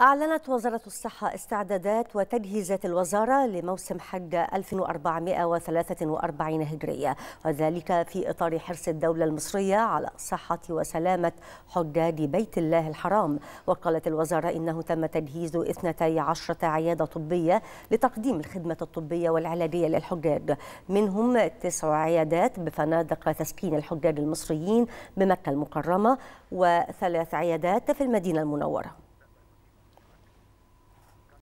أعلنت وزارة الصحة استعدادات وتجهيزات الوزارة لموسم حج 1443 هجرية وذلك في إطار حرص الدولة المصرية على صحة وسلامة حجاج بيت الله الحرام وقالت الوزارة إنه تم تجهيز 12 عيادة طبية لتقديم الخدمة الطبية والعلاجية للحجاج منهم تسع عيادات بفنادق تسكين الحجاج المصريين بمكة المكرمة وثلاث عيادات في المدينة المنورة